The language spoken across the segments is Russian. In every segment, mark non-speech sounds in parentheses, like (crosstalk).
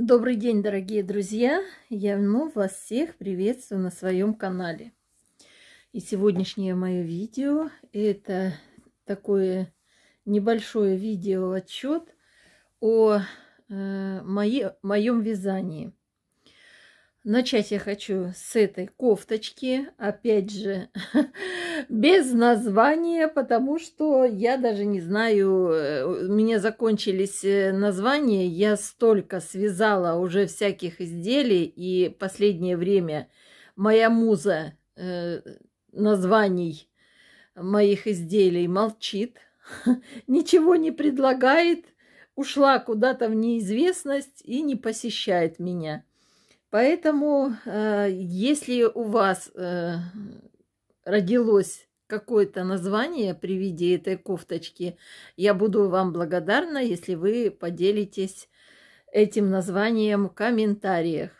Добрый день, дорогие друзья! Я вновь ну, вас всех приветствую на своем канале. И сегодняшнее мое видео – это такое небольшое видео отчет о э, моем вязании. Начать я хочу с этой кофточки, опять же, (laughs) без названия, потому что я даже не знаю, э, у меня закончились э, названия, я столько связала уже всяких изделий, и последнее время моя муза э, названий моих изделий молчит, (laughs) ничего не предлагает, ушла куда-то в неизвестность и не посещает меня. Поэтому, э, если у вас э, родилось какое-то название при виде этой кофточки, я буду вам благодарна, если вы поделитесь этим названием в комментариях.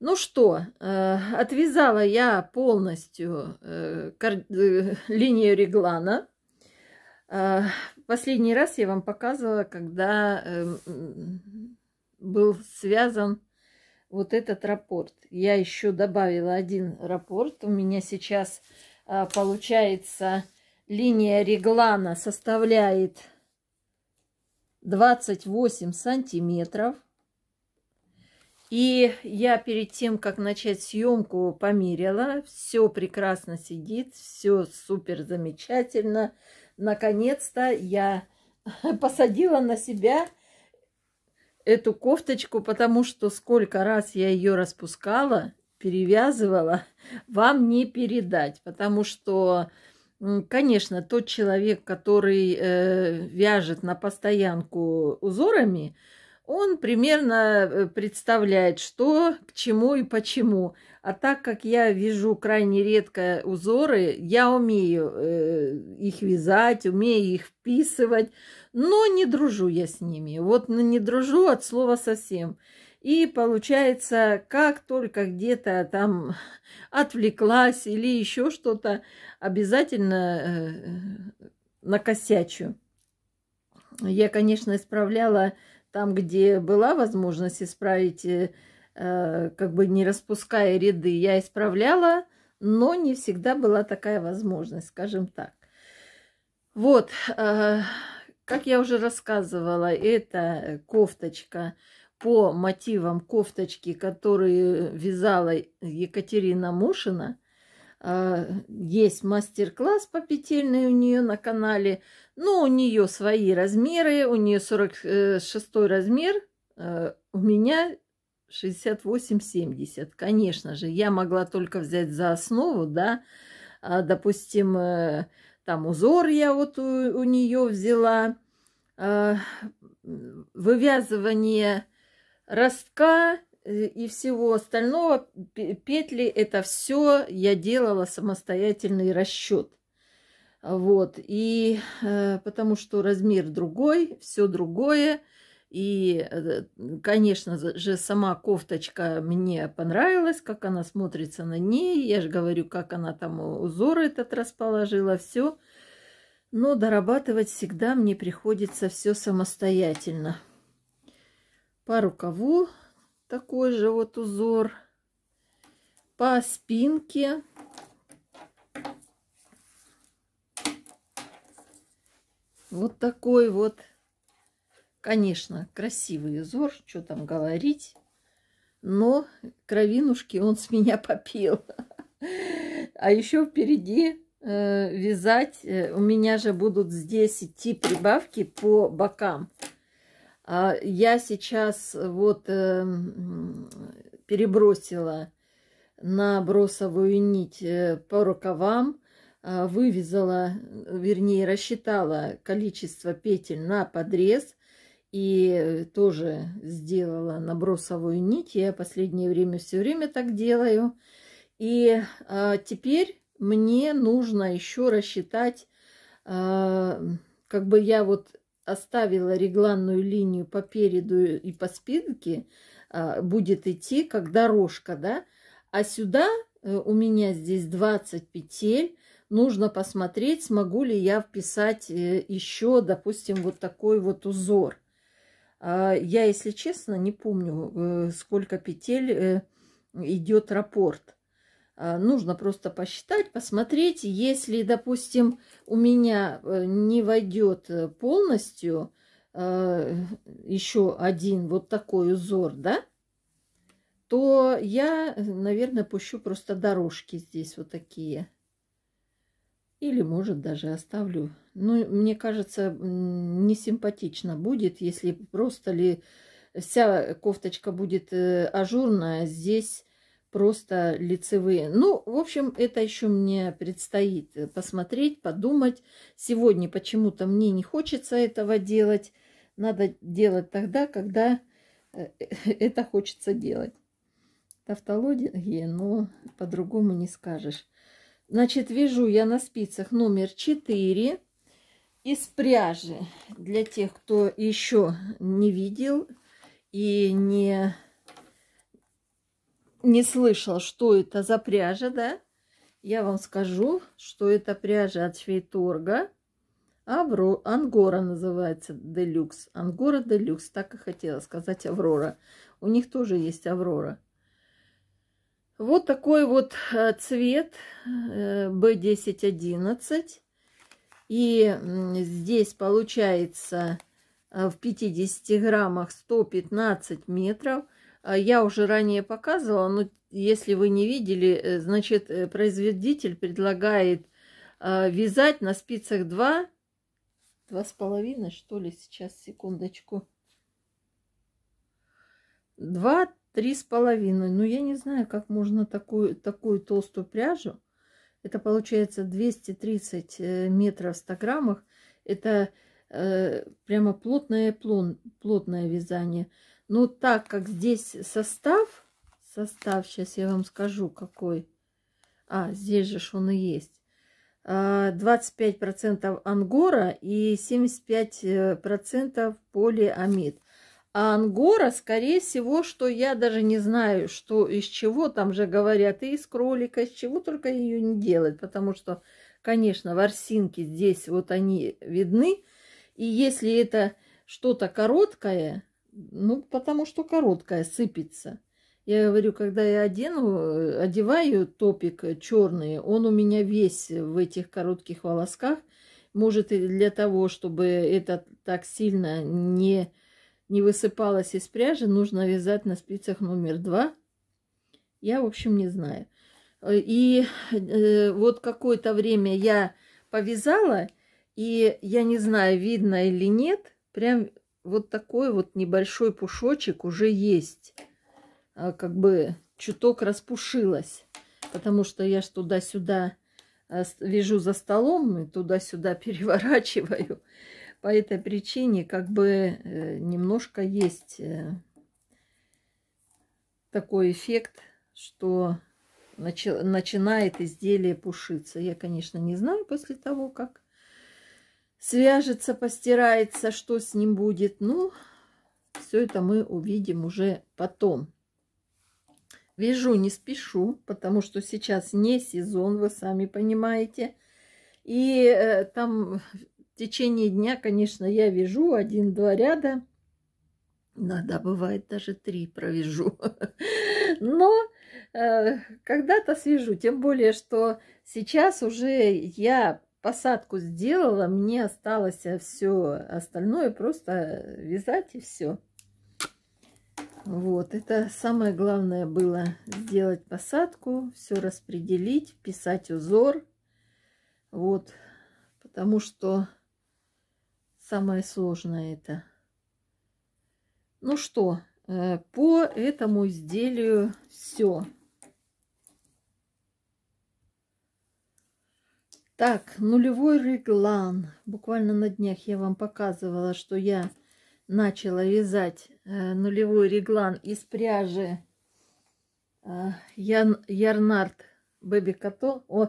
Ну что, э, отвязала я полностью линию реглана. Последний раз я вам показывала, когда был связан вот этот рапорт. Я еще добавила один рапорт. У меня сейчас а, получается линия реглана составляет 28 сантиметров. И я перед тем, как начать съемку, померила. Все прекрасно сидит, все супер замечательно. Наконец-то я (laughs) посадила на себя эту кофточку, потому что сколько раз я ее распускала, перевязывала, (laughs) вам не передать, потому что, конечно, тот человек, который э, вяжет на постоянку узорами, он примерно э, представляет, что, к чему и почему. А так как я вяжу крайне редко узоры, я умею э, их вязать, умею их вписывать, но не дружу я с ними. Вот не дружу от слова совсем. И получается, как только где-то там (laughs) отвлеклась или еще что-то, обязательно э, накосячу. Я, конечно, исправляла там, где была возможность исправить, э, э, как бы не распуская ряды, я исправляла, но не всегда была такая возможность, скажем так. Вот, э, как я уже рассказывала, это кофточка по мотивам кофточки, которую вязала Екатерина Мушина – а, есть мастер-класс по петельной у нее на канале. Но ну, у нее свои размеры. У нее 46 размер. А, у меня 68-70. Конечно же, я могла только взять за основу, да. А, допустим, э, там узор я вот у, у нее взяла. Вывязывание ростка Э, и всего остального, петли, это все я делала самостоятельный расчет. Вот, и э, потому что размер другой, все другое. И, э, конечно же, сама кофточка мне понравилась, как она смотрится на ней. Я же говорю, как она там узор этот расположила, все. Но дорабатывать всегда мне приходится все самостоятельно. По рукаву такой же вот узор по спинке. Вот такой вот, конечно, красивый узор, что там говорить, но кровинушки он с меня (laughs) попил. А еще впереди э, вязать, э, у меня же будут здесь идти прибавки по бокам. А я сейчас э, вот эм, перебросила на бросовую нить э, по рукавам, а, вывязала, э, вернее, рассчитала количество петель на подрез и тоже сделала на бросовую нить. Я последнее время все время так делаю. И а, теперь мне нужно еще рассчитать, как бы я вот оставила регланную линию по переду и по спинке, а, будет идти как дорожка, да, а сюда э, у меня здесь 20 петель, нужно посмотреть, смогу ли я вписать э, еще, допустим, вот такой вот узор. А, я, если честно, не помню, э, сколько петель идет рапорт. Э, нужно просто посчитать, посмотреть. Если, допустим, у меня э, не войдет э, полностью еще один вот такой узор, да, то я, наверное, пущу просто дорожки здесь вот такие. Или, может, даже оставлю. Но ну, мне кажется, не симпатично будет, если просто ли вся кофточка будет ажурная. А здесь просто лицевые. Ну, в общем, это еще мне предстоит э, посмотреть, подумать. Сегодня почему-то мне не хочется этого делать. Надо делать тогда, когда э, (laughs) это хочется делать. Тавтология, но ну, по-другому не скажешь. Значит, вяжу я на спицах номер 4 из пряжи. Для тех, кто еще не видел и не не слышал, что это за пряжа, да, я вам скажу, что это пряжа от Швейторга. Авро... Ангора называется Делюкс. Ангора Делюкс, так и хотела сказать Аврора. У них тоже есть Аврора. Вот такой вот э, цвет B1011. Э, и здесь получается э, в 50 граммах 115 метров – а, я уже ранее показывала, но если вы не видели, э, значит, э, производитель предлагает а, вязать на спицах 2, половиной, что ли, сейчас, секундочку. два, три с половиной. Ну, я не знаю, как можно такую, такую толстую пряжу. Это получается 230 э, метров в 100 граммах. Это э, прямо плотное, плон, плотное вязание. Ну, так как здесь состав, состав, сейчас я вам скажу, какой. А, здесь же он и есть. 25% а, ангора и 75% полиамид. А ангора, скорее всего, что я даже не знаю, что из чего там же говорят, и из кролика, из чего только ее не делать, потому что, конечно, ворсинки здесь вот они видны, и если это что-то короткое, ну, потому что короткая, сыпется. Я говорю, когда я одену, э, одеваю топик черный, он у меня весь в этих коротких волосках. Может, и для того, чтобы это так сильно не, не высыпалось из пряжи, нужно вязать на спицах номер два. Я, в общем, не знаю. И э, вот какое-то время я повязала, и я не знаю, видно или нет, прям вот такой вот небольшой пушочек уже есть. А, как бы чуток распушилась, потому что я ж туда-сюда э, вижу за столом и туда-сюда (laughs) переворачиваю. По этой причине как бы э, немножко есть э, такой эффект, что начинает изделие пушиться. Я, конечно, не знаю после того, как свяжется, постирается, что с ним будет. Ну, все это мы увидим уже потом. Вяжу не спешу, потому что сейчас не сезон, вы сами понимаете. И э, там в течение дня, конечно, я вяжу один-два ряда. Иногда бывает даже три провяжу. (laughs) Но э, когда-то свяжу. Тем более, что сейчас уже я посадку сделала, мне осталось э, все остальное просто э, вязать и все. Вот, это самое главное было сделать посадку, все распределить, писать узор. Вот, потому что самое сложное это. Ну что, э, по этому изделию все. Так, нулевой реглан. Буквально на днях я вам показывала, что я начала вязать э, нулевой реглан из пряжи э, Ян, Ярнард Бэби Като. О,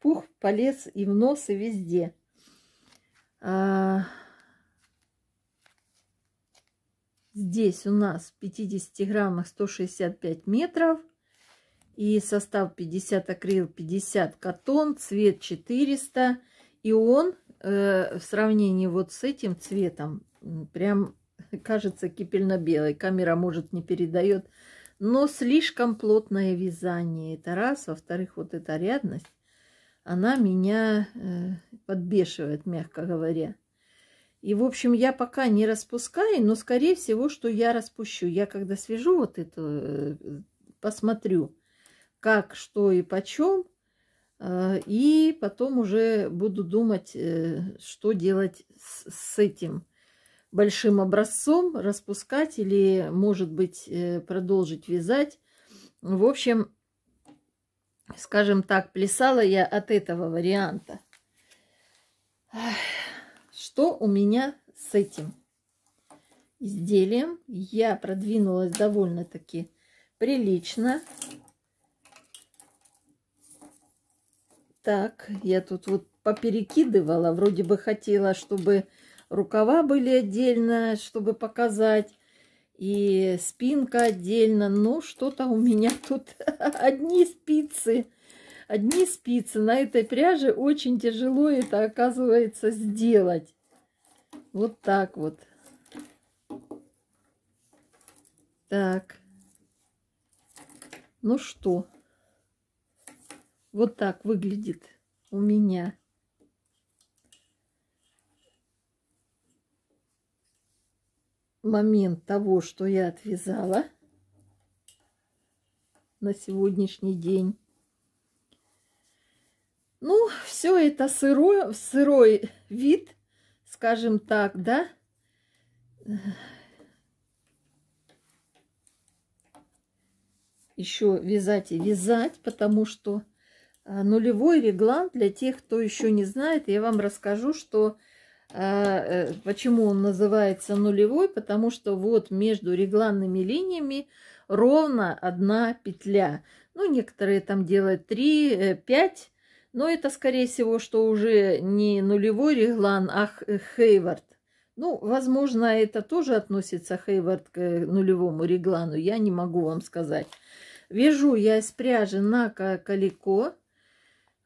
пух полез и в нос, и везде. А, здесь у нас в 50 граммах 165 метров – и состав 50 акрил, 50 катон, цвет 400. И он э, в сравнении вот с этим цветом прям (laughs) кажется кипельно-белый. Камера, может, не передает. Но слишком плотное вязание. Это раз. Во-вторых, вот эта рядность, она меня э, подбешивает, мягко говоря. И, в общем, я пока не распускаю, но, скорее всего, что я распущу. Я когда свяжу вот это, э, посмотрю как, что и почем. А, и потом уже буду думать, э, что делать с этим большим образцом, распускать или, может быть, э, продолжить вязать. В общем, скажем так, плясала я от этого варианта. Что у меня с этим изделием? Я продвинулась довольно-таки прилично. Так, я тут вот поперекидывала. Вроде бы хотела, чтобы рукава были отдельно, чтобы показать. И спинка отдельно. Но что-то у меня (laughs) тут одни спицы. Одни спицы. На этой пряже очень тяжело это, оказывается, сделать. Вот так вот. Так. Ну что? Вот так выглядит у меня. момент того, что я отвязала на сегодняшний день. Ну, все это сырой, сырой вид, скажем так, да? Еще вязать и вязать, потому что Э, нулевой реглан, для тех, кто еще не знает, я вам расскажу, что э, э, почему он называется нулевой, потому что вот между регланными линиями ровно одна петля. Ну, некоторые там делают 3, 5, но это, скорее всего, что уже не нулевой реглан, а Хейвард. Ну, возможно, это тоже относится Хейвард к нулевому реглану, я не могу вам сказать. Вяжу я из пряжи на калико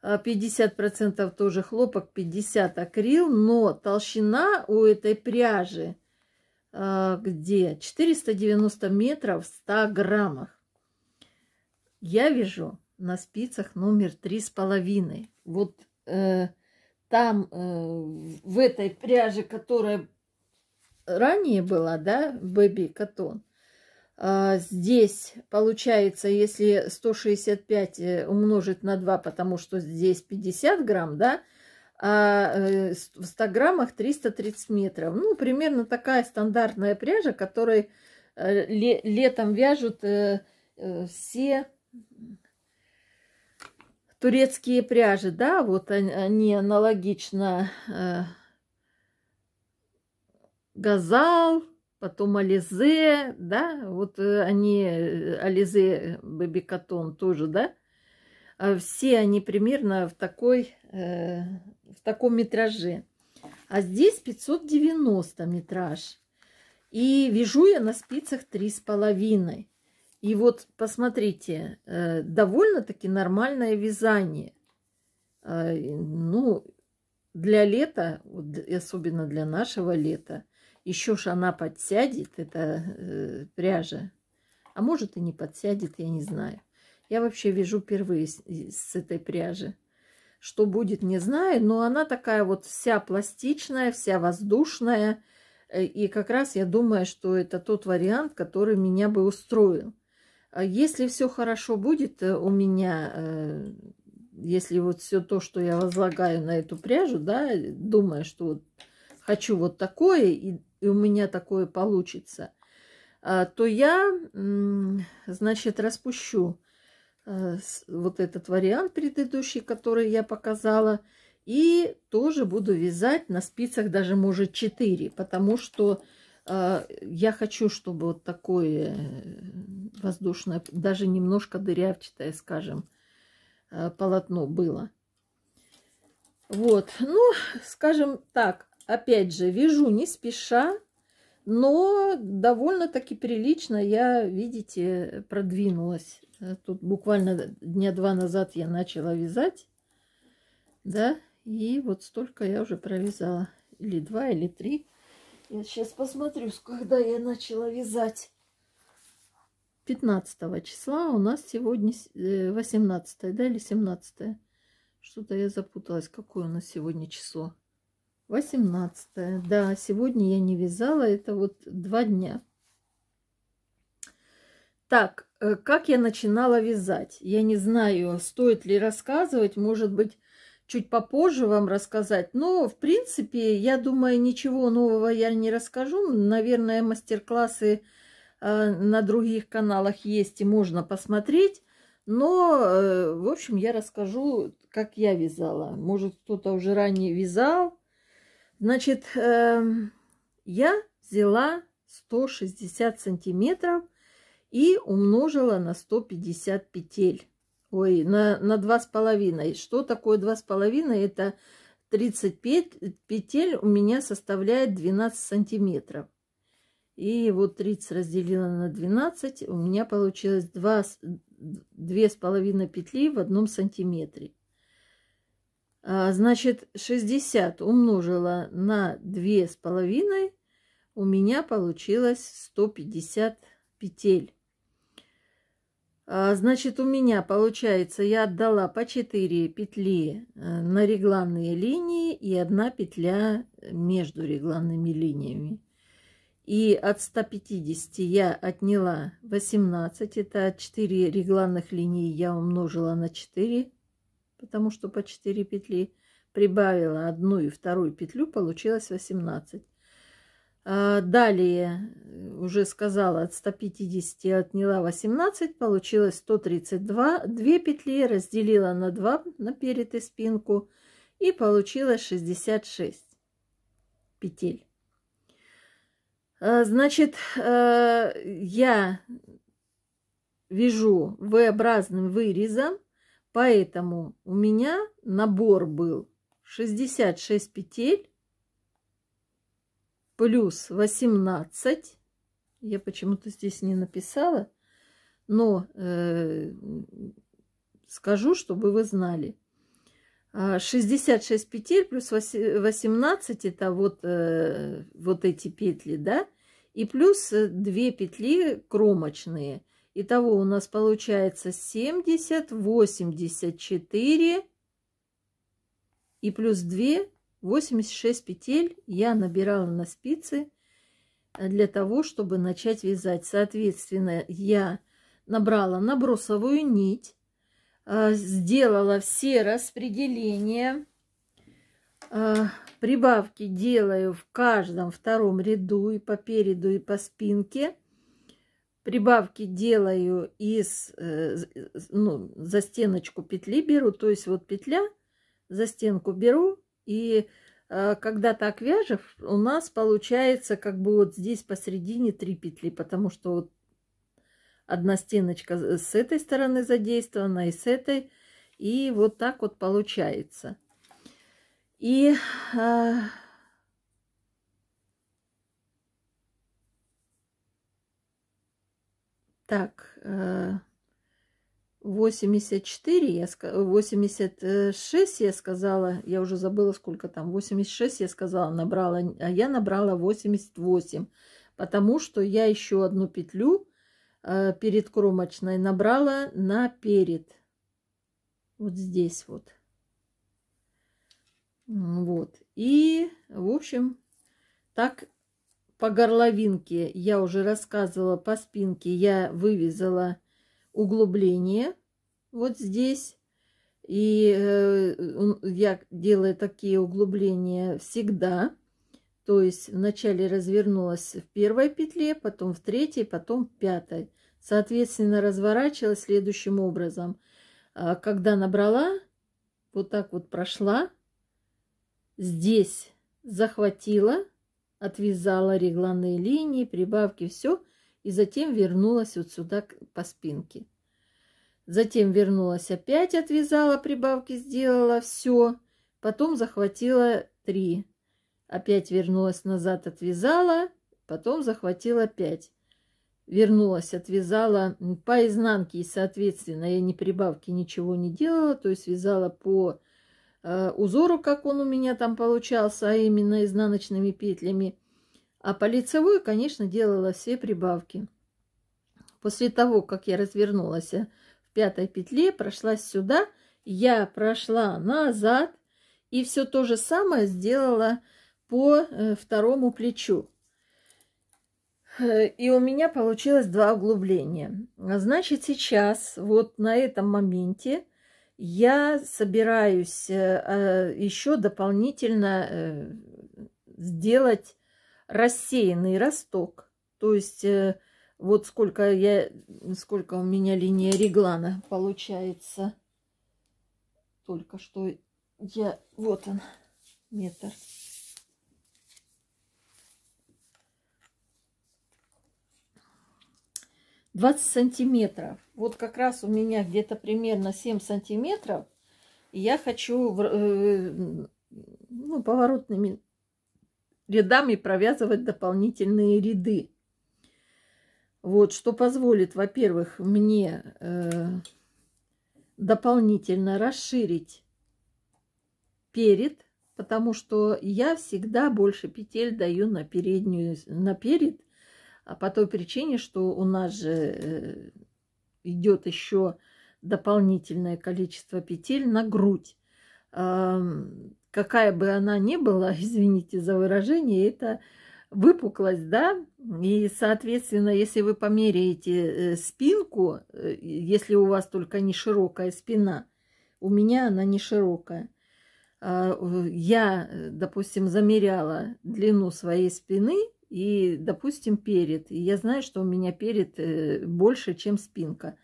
50% а, тоже хлопок, 50 акрил, но толщина у этой пряжи а, где 490 метров в 100 граммах. Я вяжу на спицах номер 3,5. Вот э, там, э, в этой пряже, которая ранее была, да, бэби катон, а, здесь получается, если 165 э, умножить на 2, потому что здесь 50 грамм, да, а э, в 100 граммах 330 метров. Ну, примерно такая стандартная пряжа, которой э, летом вяжут все турецкие пряжи, да, вот они аналогично газал, потом Ализе, да, вот э, они, э, Ализе, э, Бэбикатон тоже, да, а все они примерно в, такой, э, в таком метраже. А здесь 590 метраж. И вяжу я на спицах 3,5. И вот посмотрите, э, довольно-таки нормальное вязание. Э, ну, для лета, особенно для нашего лета, еще ж она подсядет, эта э, пряжа. А может и не подсядет, я не знаю. Я вообще вяжу впервые с, с этой пряжи. Что будет, не знаю, но она такая вот вся пластичная, вся воздушная. Э, и как раз я думаю, что это тот вариант, который меня бы устроил. А если все хорошо будет э, у меня, э, если вот все то, что я возлагаю на эту пряжу, да, думаю, что вот хочу вот такое, и и у меня такое получится, а, то я, значит, распущу э, вот этот вариант предыдущий, который я показала, и тоже буду вязать на спицах даже, может, 4, потому что а, я хочу, чтобы вот такое э, воздушное, даже немножко дырявчатое, скажем, э, полотно было. Вот, ну, скажем так, опять же, вяжу не спеша, но довольно-таки прилично я, видите, продвинулась. Тут буквально дня два назад я начала вязать, да, и вот столько я уже провязала, или два, или три. Я сейчас посмотрю, когда я начала вязать. 15 числа у нас сегодня 18, э, да, или 17. Что-то я запуталась, какое у нас сегодня число. 18. Да, сегодня я не вязала, это вот два дня. Так, э, как я начинала вязать? Я не знаю, стоит ли рассказывать, может быть, чуть попозже вам рассказать. Но, в принципе, я думаю, ничего нового я не расскажу. Наверное, мастер-классы э, на других каналах есть и можно посмотреть. Но, э, в общем, я расскажу, как я вязала. Может, кто-то уже ранее вязал, Значит, эм, я взяла 160 сантиметров и умножила на 150 петель. Ой, на, два с половиной. Что такое два с половиной? Это 35 петель у меня составляет 12 сантиметров. И вот 30 разделила на 12, у меня получилось 2,5 петли в одном сантиметре. А, значит, 60 умножила на 2,5, у меня получилось 150 петель. А, значит, у меня получается, я отдала по 4 петли э, на регланные линии и одна петля между регланными линиями. И от 150 я отняла 18, это 4 регланных линии я умножила на 4 потому что по 4 петли прибавила одну и вторую петлю, получилось 18. А, далее, э, уже сказала, от 150 отняла 18, получилось 132. Две петли разделила на 2 наперед и спинку, и получилось 66 петель. А, значит, э, я вяжу V-образным вырезом Поэтому у меня набор был 66 петель плюс 18. Я почему-то здесь не написала, но э, скажу, чтобы вы знали. 66 а, петель плюс 18 это вот, э, вот эти петли, да, и плюс 2 э, петли кромочные – Итого у нас получается 70, 84 и плюс 2, 86 петель я набирала на спицы э, для того, чтобы начать вязать. Соответственно, я набрала набросовую нить, э, сделала все распределения, э, прибавки делаю в каждом втором ряду и по переду, и по спинке – прибавки делаю из, э, ну, за стеночку петли беру, то есть вот петля, за стенку беру, и э, когда так вяжем, у нас получается как бы вот здесь посередине три петли, потому что вот одна стеночка с этой стороны задействована и с этой, и вот так вот получается. И э, Так, 84, э, я, 86 я сказала, я уже забыла, сколько там, 86 я сказала, набрала, а я набрала 88, потому что я еще одну петлю э, перед кромочной набрала на перед, вот здесь вот. Вот, и, в общем, так по горловинке я уже рассказывала, по спинке я вывязала углубление вот здесь. И э, я делаю такие углубления всегда. То есть вначале развернулась в первой петле, потом в третьей, потом в пятой. Соответственно, разворачивалась следующим образом. А когда набрала, вот так вот прошла, здесь захватила, отвязала регланные линии, прибавки, все, и затем вернулась вот сюда по спинке. Затем вернулась опять, отвязала, прибавки сделала, все. Потом захватила три. Опять вернулась назад, отвязала, потом захватила пять. Вернулась, отвязала по изнанке, и, соответственно, я ни прибавки ничего не делала, то есть вязала по Э, узору, как он у меня там получался, а именно изнаночными петлями. А по лицевой, конечно, делала все прибавки. После того, как я развернулась э, в пятой петле, прошла сюда, я прошла назад и все то же самое сделала по э, второму плечу. И у меня получилось два углубления. Значит, сейчас вот на этом моменте я собираюсь э, а, еще дополнительно э, сделать рассеянный росток. То есть э, вот сколько я, сколько у меня линия реглана получается. Только что я, вот он, метр. Двадцать сантиметров вот как раз у меня где-то примерно 7 сантиметров, я хочу э, ну, поворотными рядами провязывать дополнительные ряды. Вот, что позволит, во-первых, мне э, дополнительно расширить перед, потому что я всегда больше петель даю на переднюю, на перед, а по той причине, что у нас же э, идет еще дополнительное количество петель на грудь. Какая бы она ни была, (laughs) извините за выражение, это выпуклость, да, и, соответственно, если вы померяете э, спинку, э, если у вас только не широкая спина, у меня она не широкая, а, я, э, допустим, замеряла длину своей спины – и, допустим, перед. И я знаю, что у меня перед э, больше, чем спинка.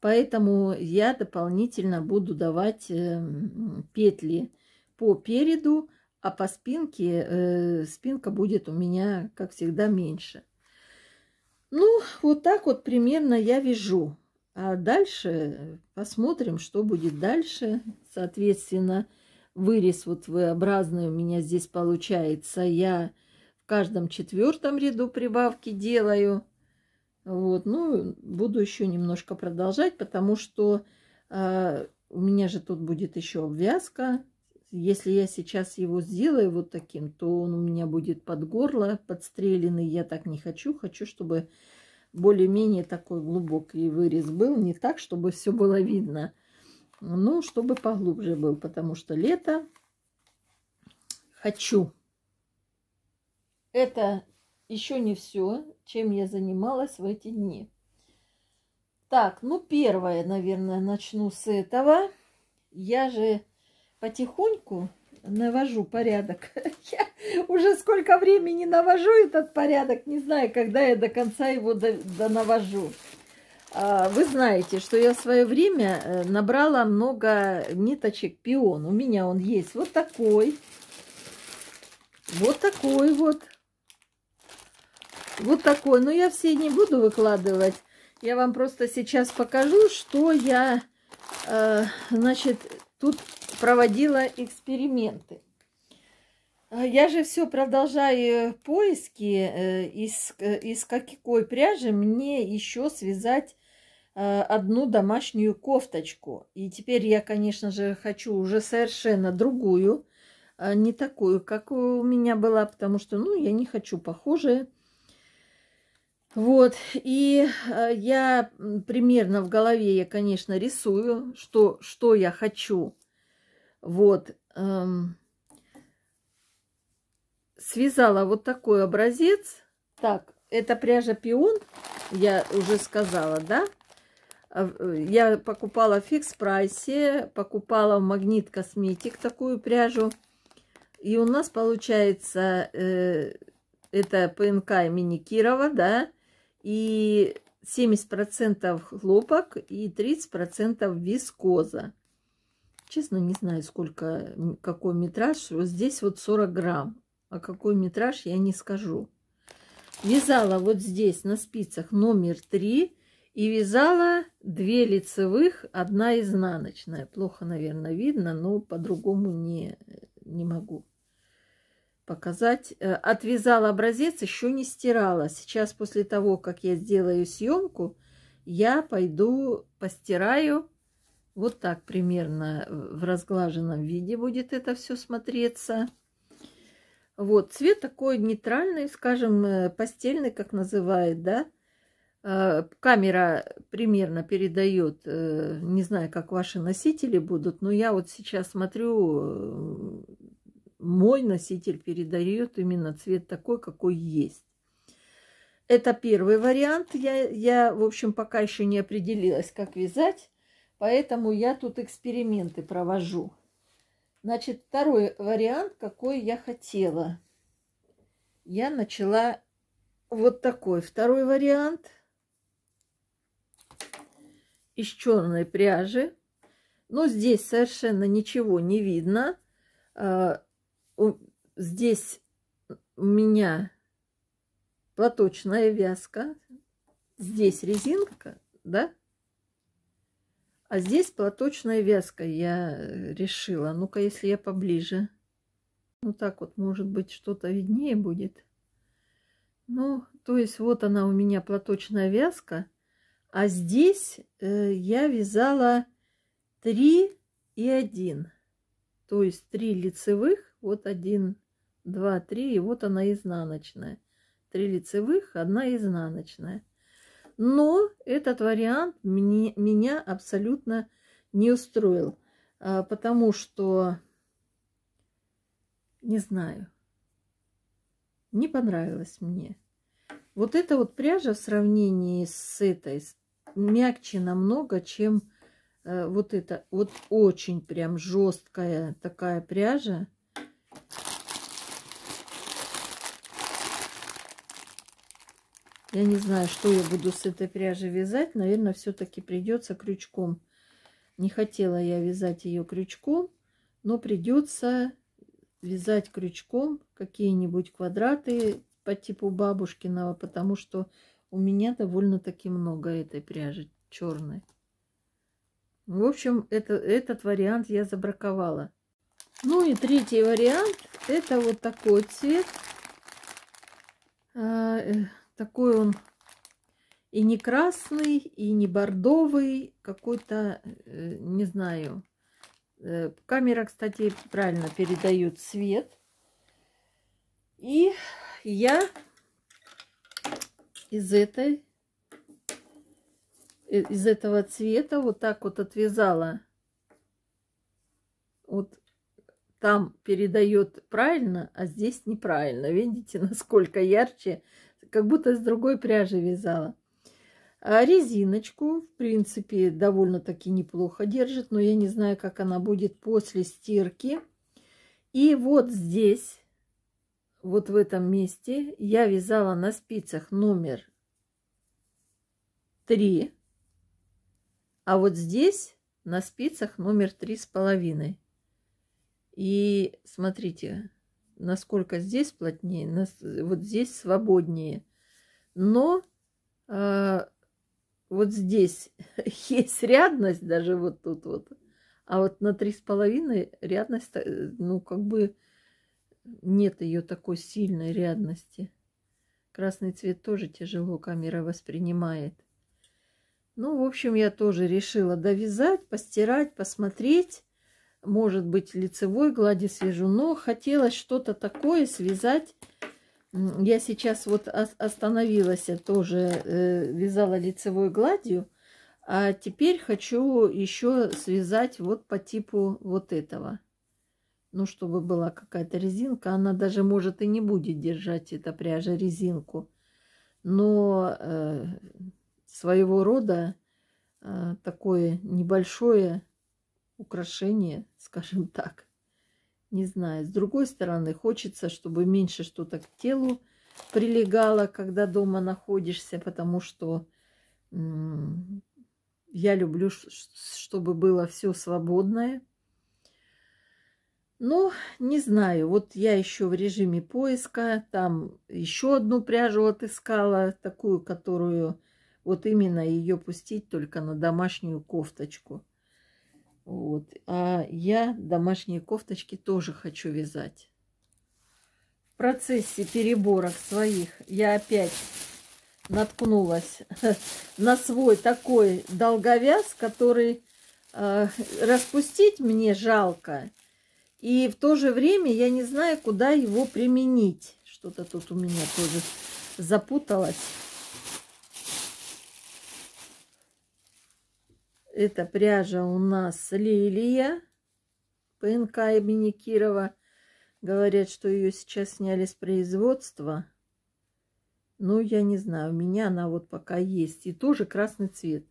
Поэтому я дополнительно буду давать эм, петли по переду, а по спинке э, спинка будет у меня, как всегда, меньше. Ну, вот так вот примерно я вяжу. А дальше посмотрим, что будет дальше. Соответственно, вырез вот V-образный у меня здесь получается. Я каждом четвертом ряду прибавки делаю. Вот, ну, буду еще немножко продолжать, потому что э, у меня же тут будет еще обвязка. Если я сейчас его сделаю вот таким, то он у меня будет под горло подстреленный. Я так не хочу. Хочу, чтобы более-менее такой глубокий вырез был. Не так, чтобы все было видно. Ну, чтобы поглубже был, потому что лето хочу это еще не все, чем я занималась в эти дни. Так, ну первое, наверное, начну с этого. Я же потихоньку навожу порядок. (laughs) Я уже сколько времени навожу этот порядок, не знаю, когда я до конца его до навожу. А, вы знаете, что я в свое время э, набрала много ниточек пион. У меня он есть вот такой. Вот такой вот. Вот такой. Но ну, я все не буду выкладывать. Я вам просто сейчас покажу, что я, э, значит, тут проводила эксперименты. Э, я же все продолжаю поиски, э, из, э, из какой пряжи мне еще связать одну домашнюю кофточку. И теперь я, конечно же, хочу уже совершенно другую, а не такую, как у меня была, потому что, ну, я не хочу похожие. Вот, и э, я примерно в голове, я, конечно, рисую, что, что я хочу. Вот, эм, связала вот такой образец. Так, это пряжа пион, я уже сказала, да? Э, э, я покупала в фикс прайсе, покупала в магнит косметик такую пряжу. И у нас получается, э, это ПНК имени Кирова, да, и 70% хлопок и 30% вискоза. Честно, не знаю, сколько, какой метраж. Вот здесь вот 40 грамм. А какой метраж, я не скажу. Вязала вот здесь на спицах номер 3 и вязала 2 лицевых, 1 изнаночная. Плохо, наверное, видно, но по-другому не, не могу показать. Э, отвязала образец, еще не стирала. Сейчас после того, как я сделаю съемку, я пойду постираю. Вот так примерно э, в разглаженном виде будет это все смотреться. Вот, цвет такой нейтральный, скажем, э, постельный, как называют, да. Камера примерно передает, не знаю, как ваши носители будут, но я вот сейчас смотрю мой носитель передает именно цвет такой, какой есть. Это первый вариант. Я, я, в общем, пока еще не определилась, как вязать, поэтому я тут эксперименты провожу. Значит, второй вариант, какой я хотела. Я начала вот такой. Второй вариант из черной пряжи. Но здесь совершенно ничего не видно. А, здесь у меня платочная вязка, здесь резинка, да? А здесь платочная вязка я решила. Ну-ка, если я поближе. Ну так вот, может быть, что-то виднее будет. Ну, то есть вот она у меня платочная вязка. А здесь э, я вязала 3 и 1. То есть 3 лицевых вот один, два, три, и вот она изнаночная. Три лицевых, одна изнаночная. Но этот вариант мне, меня абсолютно не устроил, а, потому что, не знаю, не понравилось мне. Вот эта вот пряжа в сравнении с этой мягче намного, чем э, вот эта вот очень прям жесткая такая пряжа. Я не знаю, что я буду с этой пряжи вязать. Наверное, все-таки придется крючком. Не хотела я вязать ее крючком, но придется вязать крючком какие-нибудь квадраты по типу бабушкиного, потому что у меня довольно-таки много этой пряжи черной. В общем, это, этот вариант я забраковала. Ну и третий вариант. Это вот такой цвет. А, э, такой он и не красный, и не бордовый, какой-то, э, не знаю. Э, камера, кстати, правильно передает свет. И я из этой э, из этого цвета вот так вот отвязала вот там передает правильно а здесь неправильно видите (laughs) насколько ярче как будто с другой пряжи вязала. А резиночку, в принципе, довольно-таки неплохо держит, но я не знаю, как она будет после стирки. И вот здесь, вот в этом месте, я вязала на спицах номер 3, а вот здесь на спицах номер 3,5. И смотрите, насколько здесь плотнее, вот здесь свободнее. Но э, вот здесь (laughs) есть рядность даже вот тут вот. А вот на три с половиной рядность, э, ну, как бы нет ее такой сильной рядности. Красный цвет тоже тяжело камера воспринимает. Ну, в общем, я тоже решила довязать, постирать, посмотреть может быть, лицевой глади свяжу, но хотелось что-то такое связать. Я сейчас вот остановилась, тоже э, вязала лицевой гладью, а теперь хочу еще связать вот по типу вот этого. Ну, чтобы была какая-то резинка, она даже, может, и не будет держать, эта пряжа, резинку. Но э, своего рода э, такое небольшое украшение, (laughs) скажем так. Не знаю. С другой стороны, хочется, чтобы меньше что-то к телу прилегало, когда дома находишься, потому что я люблю, чтобы было все свободное. Ну, не знаю, вот я еще в режиме поиска, там еще одну пряжу отыскала, такую, которую вот именно ее пустить только на домашнюю кофточку. Вот. А я домашние кофточки тоже хочу вязать. В процессе переборок своих я опять наткнулась (laughs) на свой такой долговяз, который а, распустить мне жалко. И в то же время я не знаю, куда его применить. Что-то тут у меня тоже запуталось. Эта пряжа у нас лилия ПНК имени Кирова. Говорят, что ее сейчас сняли с производства. Ну, я не знаю, у меня она вот пока есть. И тоже красный цвет.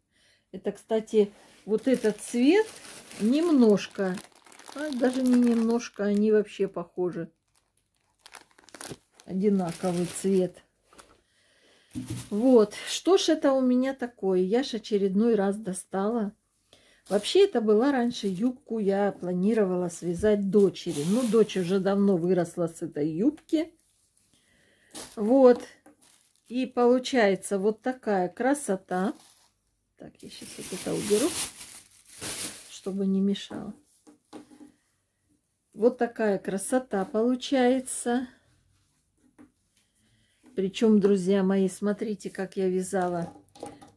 Это, кстати, вот этот цвет немножко, а даже не немножко, они вообще похожи. Одинаковый цвет. Вот, что ж это у меня такое? Я ж очередной раз достала. Вообще, это была раньше юбку, я планировала связать дочери. Ну, дочь уже давно выросла с этой юбки. Вот, и получается вот такая красота. Так, я сейчас вот это уберу, чтобы не мешало. Вот такая красота получается. Причем, друзья мои, смотрите, как я вязала.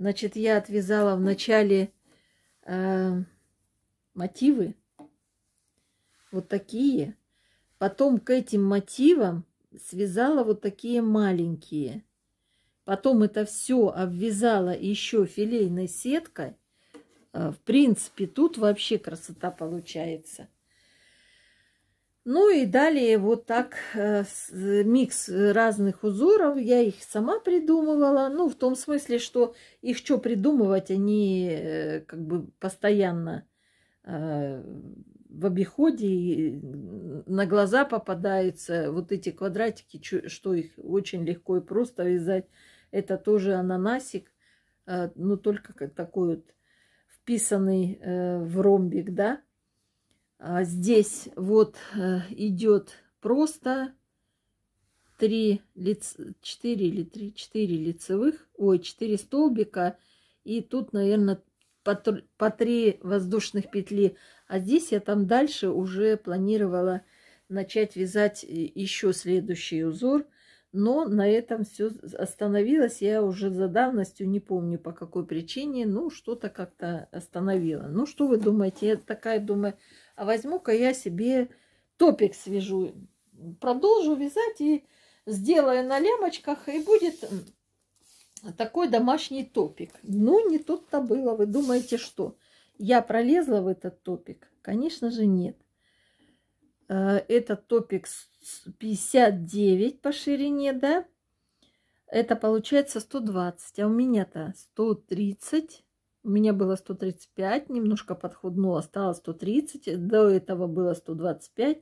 Значит, я отвязала в начале э, мотивы. Вот такие. Потом к этим мотивам связала вот такие маленькие. Потом это все обвязала еще филейной сеткой. Э, в принципе, тут вообще красота получается. Ну и далее вот так э, э, микс разных узоров. Я их сама придумывала. Ну, в том смысле, что их что придумывать, они э, как бы постоянно э, в обиходе и на глаза попадаются вот эти квадратики, чё, что их очень легко и просто вязать. Это тоже ананасик, э, но только как такой вот вписанный э, в ромбик, да. А, здесь вот э, идет просто 3 лиц... 4 или 3, 4 лицевых, ой, 4 столбика, и тут, наверное, по, по 3 воздушных петли. А здесь я там дальше уже планировала начать вязать э, еще следующий узор, но на этом все остановилось. Я уже за давностью не помню по какой причине, ну что-то как-то остановила. Ну что вы думаете, я такая думаю, а возьму-ка я себе топик свяжу. Продолжу вязать и сделаю на лямочках, и будет такой домашний топик. Ну, не тут-то было. Вы думаете, что я пролезла в этот топик? Конечно же, нет. Э, этот топик 59 по ширине, да? Это получается 120, а у меня-то 130 у меня было 135, немножко подхуднуло, стало 130, до этого было 125,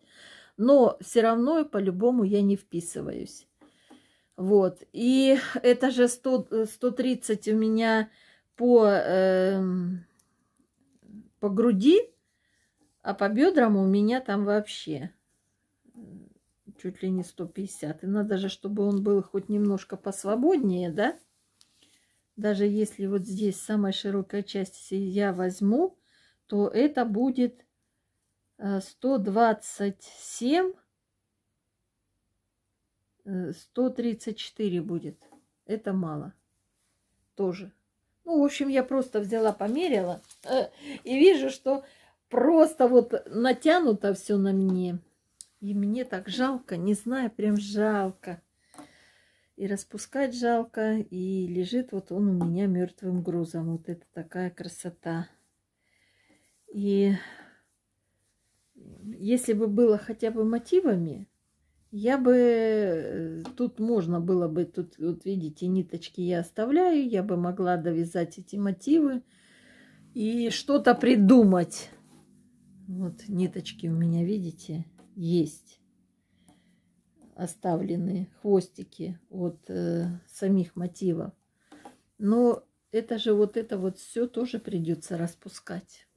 но все равно по-любому я не вписываюсь. Вот, и это же 100, 130 у меня по, э, по груди, а по бедрам у меня там вообще чуть ли не 150. И надо же, чтобы он был хоть немножко посвободнее, да? даже если вот здесь самая широкая часть я возьму, то это будет 127, э, 134 э, будет. Это мало тоже. Ну, в общем, я просто взяла, померила э, и вижу, что просто вот натянуто все на мне. И мне так жалко, не знаю, прям жалко и распускать жалко, и лежит вот он у меня мертвым грузом. Вот это такая красота. И если бы было хотя бы мотивами, я бы э, тут можно было бы, тут вот видите, ниточки я оставляю, я бы могла довязать эти мотивы и что-то придумать. Вот ниточки у меня, видите, есть оставлены хвостики от э, самих мотивов. Но это же вот это вот все тоже придется распускать.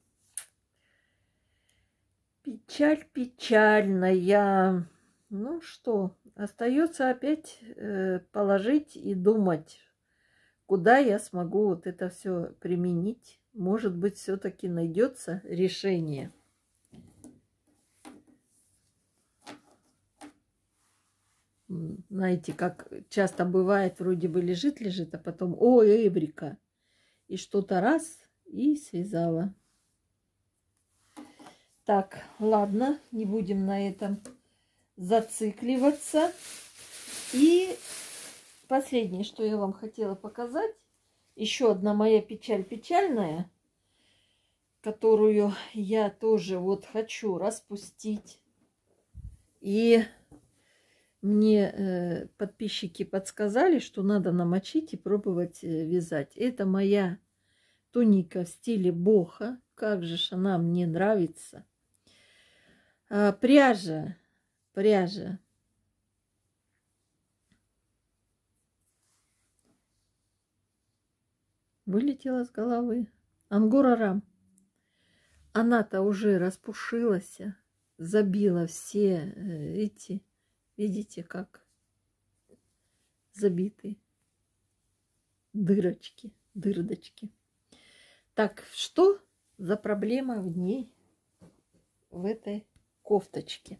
Печаль печальная. Ну что, остается опять э, положить и думать, куда я смогу вот это все применить. Может быть, все-таки найдется решение. знаете, как часто бывает, вроде бы лежит-лежит, а потом, о, эврика, и что-то раз, и связала. Так, ладно, не будем на этом зацикливаться. И последнее, что я вам хотела показать, еще одна моя печаль печальная, которую я тоже вот хочу распустить. И мне э, подписчики подсказали, что надо намочить и пробовать э, вязать. Это моя туника в стиле боха. Как же ж она мне нравится. А, пряжа, пряжа. Вылетела с головы. Ангора рам. Она-то уже распушилась, забила все э, эти Видите, как забиты дырочки, дырдочки. Так, что за проблема в ней, в этой кофточке?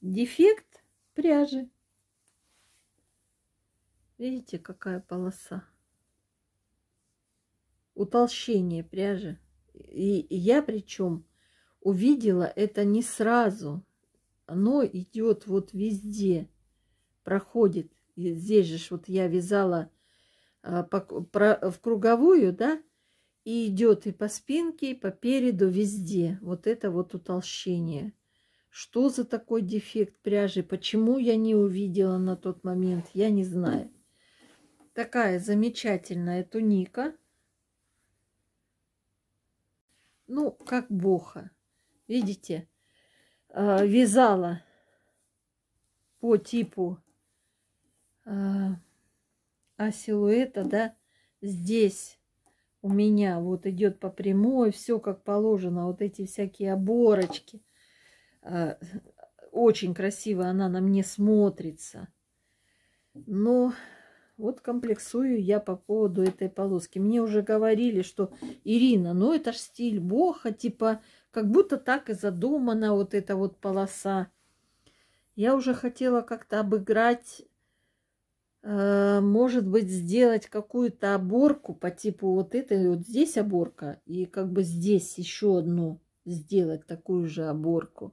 Дефект пряжи. Видите, какая полоса? Утолщение пряжи. И я причем увидела это не сразу оно идет вот везде, проходит. И здесь же вот я вязала а, по, про, в круговую, да, и идет и по спинке, и по переду, везде. Вот это вот утолщение. Что за такой дефект пряжи? Почему я не увидела на тот момент? Я не знаю. Такая замечательная туника. Ну, как боха. Видите? э, вязала по типу э, а силуэта, да, здесь у меня вот идет по прямой, все как положено, вот эти всякие оборочки. Э, очень красиво она на мне смотрится. Но вот комплексую я по поводу этой полоски. Мне уже говорили, что Ирина, ну это ж стиль бога, типа как будто так и задумана вот эта вот полоса. Я уже хотела как-то обыграть, э, может быть, сделать какую-то оборку по типу вот этой. Вот здесь оборка и как бы здесь еще одну сделать такую же оборку.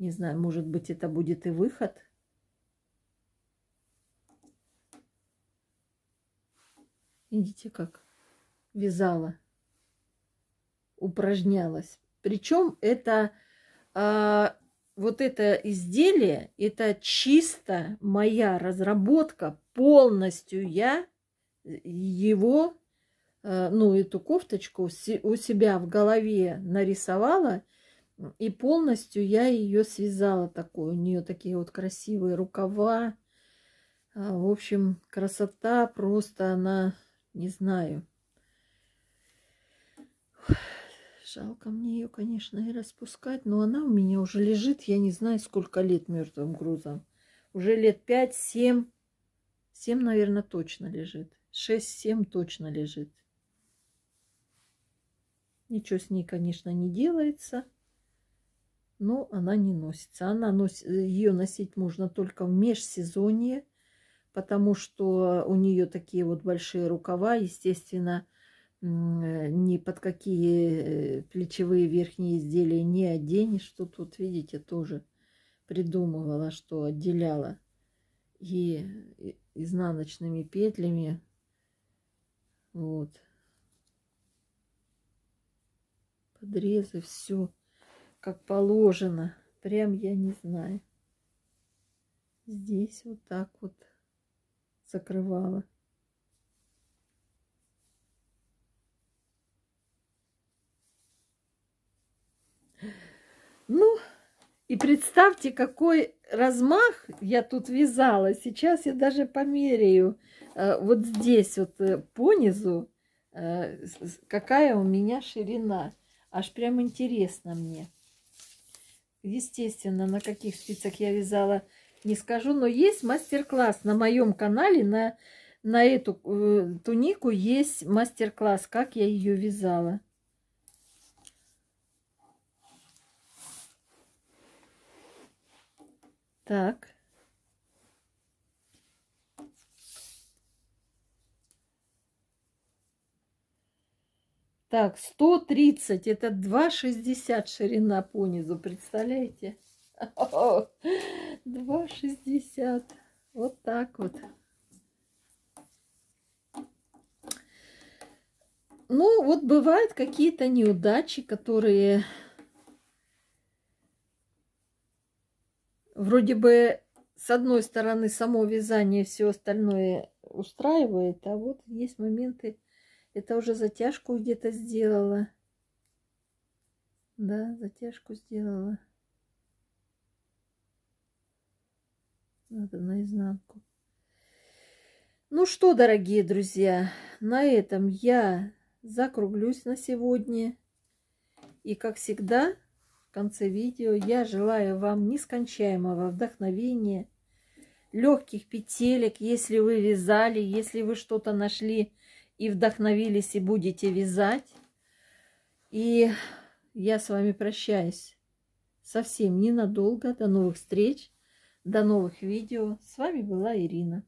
Не знаю, может быть, это будет и выход. Видите, как вязала упражнялась. Причем это а, вот это изделие, это чисто моя разработка, полностью я его, а, ну, эту кофточку у себя в голове нарисовала, и полностью я ее связала такой. У нее такие вот красивые рукава. А, в общем, красота просто она, не знаю. Жалко мне ее, конечно, и распускать, но она у меня уже лежит, я не знаю, сколько лет мертвым грузом. Уже лет пять, семь, семь, наверное, точно лежит. Шесть, семь точно лежит. Ничего с ней, конечно, не делается, но она не носится. Она нос... Ее носить можно только в межсезонье, потому что у нее такие вот большие рукава, естественно, Э, ни под какие э, плечевые верхние изделия не оденешь. Что тут, видите, тоже придумывала, что отделяла и изнаночными петлями. Вот. Подрезы, все как положено. Прям я не знаю. Здесь вот так вот закрывала. Ну, и представьте, какой размах я тут вязала. Сейчас я даже померяю э, вот здесь вот э, по низу, э, какая у меня ширина. Аж прям интересно мне. Естественно, на каких спицах я вязала, не скажу. Но есть мастер-класс на моем канале. На, на эту э, тунику есть мастер-класс, как я ее вязала. Так. Так, 130, это 2,60 ширина по низу, представляете? 2,60, (laughs) вот так вот. Ну, вот бывают какие-то неудачи, которые вроде бы с одной стороны само вязание все остальное устраивает, а вот есть моменты, это уже затяжку где-то сделала. Да, затяжку сделала. Надо наизнанку. Ну что, дорогие друзья, на этом я закруглюсь на сегодня. И, как всегда, конце видео я желаю вам нескончаемого вдохновения, легких петелек, если вы вязали, если вы что-то нашли и вдохновились и будете вязать. И я с вами прощаюсь совсем ненадолго. До новых встреч, до новых видео. С вами была Ирина.